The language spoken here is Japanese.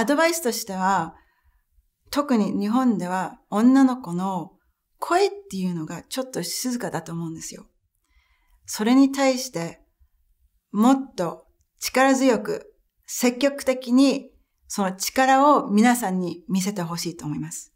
アドバイスとしては、特に日本では女の子の声っていうのがちょっと静かだと思うんですよ。それに対して、もっと力強く、積極的に、その力を皆さんに見せてほしいと思います。